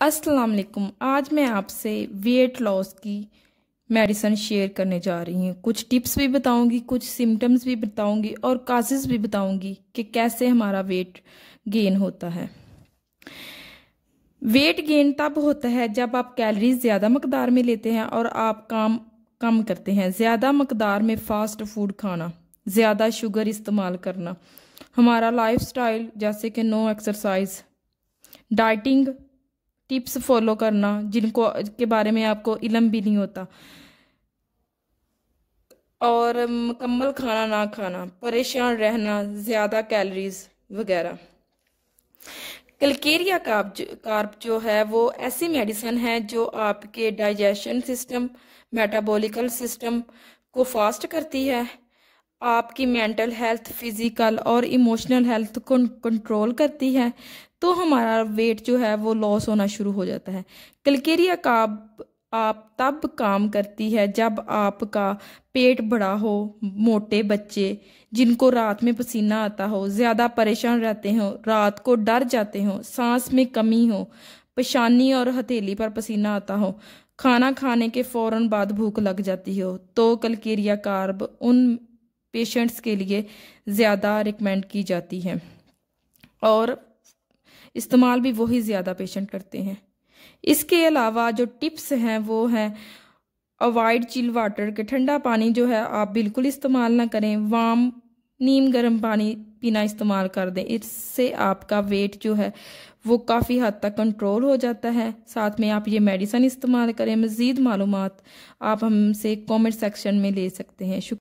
अस्सलाम वालेकुम आज मैं आपसे वेट लॉस की मेडिसन शेयर करने जा रही हूँ कुछ टिप्स भी बताऊंगी कुछ सिम्टम्स भी बताऊंगी और काजेज भी बताऊंगी कि कैसे हमारा वेट गेन होता है वेट गेन तब होता है जब आप कैलरीज ज़्यादा मकदार में लेते हैं और आप काम कम करते हैं ज़्यादा मकदार में फ़ास्ट फूड खाना ज़्यादा शुगर इस्तेमाल करना हमारा स्टाइल जैसे कि no exercise dieting tips follow करना जिनको के बारे में आपको इलम भी नहीं होता और मुकम्मल खाना ना खाना परेशान रहना ज़्यादा कैलोरीज वगैरह कलकेरिया कार्प जो, कार्प जो है वो ऐसी मेडिसन है जो आपके डाइजेशन सिस्टम मेटाबॉलिकल सिस्टम को फास्ट करती है आपकी मेंटल हेल्थ फिज़िकल और इमोशनल हेल्थ को कंट्रोल करती है तो हमारा वेट जो है वो लॉस होना शुरू हो जाता है कलकेरिया का आप तब काम करती है जब आपका पेट बड़ा हो मोटे बच्चे जिनको रात में पसीना आता हो ज़्यादा परेशान रहते हो रात को डर जाते हो सांस में कमी हो पेशानी और हथेली पर पसीना आता हो खाना खाने के फौरन बाद भूख लग जाती हो तो कलकेरिया कार्ब उन पेशेंट्स के लिए ज़्यादा रिकमेंड की जाती है और इस्तेमाल भी वही ज़्यादा पेशेंट करते हैं इसके अलावा जो टिप्स हैं वो हैं अवॉइड चिल वाटर के ठंडा पानी जो है आप बिल्कुल इस्तेमाल ना करें वाम नीम गर्म पानी पीना इस्तेमाल कर दें इससे आपका वेट जो है वो काफ़ी हद तक कंट्रोल हो जाता है साथ में आप ये मेडिसन इस्तेमाल करें मज़ीद मालूम आप हमसे कमेंट सेक्शन में ले सकते हैं शुक्रिया